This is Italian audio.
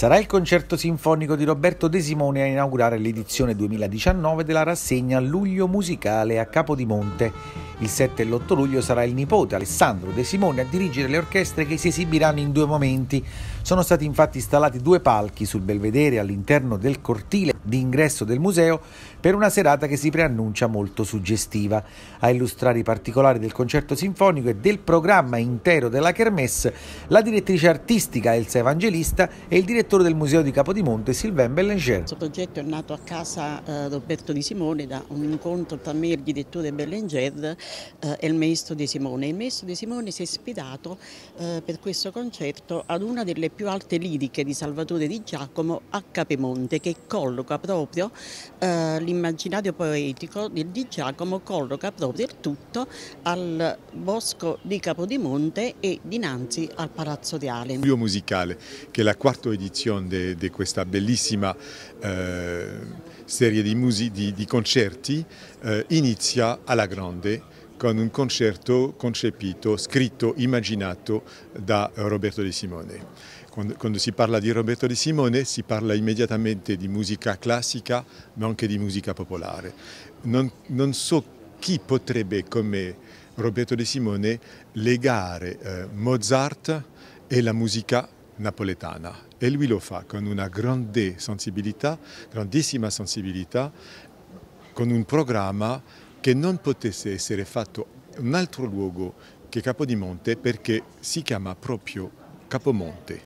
Sarà il concerto sinfonico di Roberto De Simone a inaugurare l'edizione 2019 della rassegna Luglio Musicale a Capodimonte. Il 7 e l'8 luglio sarà il nipote Alessandro De Simone a dirigere le orchestre che si esibiranno in due momenti. Sono stati infatti installati due palchi sul belvedere all'interno del cortile di ingresso del museo per una serata che si preannuncia molto suggestiva. A illustrare i particolari del concerto sinfonico e del programma intero della Kermesse, la direttrice artistica Elsa Evangelista e il direttore del museo di Capodimonte Sylvain Bellinger. Questo progetto è nato a casa eh, Roberto Di Simone da un incontro tra me il direttore Bellinger eh, e il maestro Di Simone. Il maestro Di Simone si è ispirato eh, per questo concerto ad una delle più alte liriche di Salvatore Di Giacomo a Capemonte che colloca proprio eh, l'immaginario poetico di Giacomo, colloca proprio il tutto al bosco di Capodimonte e dinanzi al Palazzo Reale. Il musicale, che è la quarta edizione di questa bellissima eh, serie di, di, di concerti, eh, inizia alla grande con un concerto concepito, scritto, immaginato da Roberto De Simone. Quando, si parla di Roberto De Simone si parla immediatamente di musica classica ma anche di musica popolare. Non, non so chi potrebbe come Roberto De Simone legare eh, Mozart e la musica napoletana e lui lo fa con una grande sensibilità, grandissima sensibilità, con un programma che non potesse essere fatto un altro luogo che Capodimonte perché si chiama proprio Capomonte.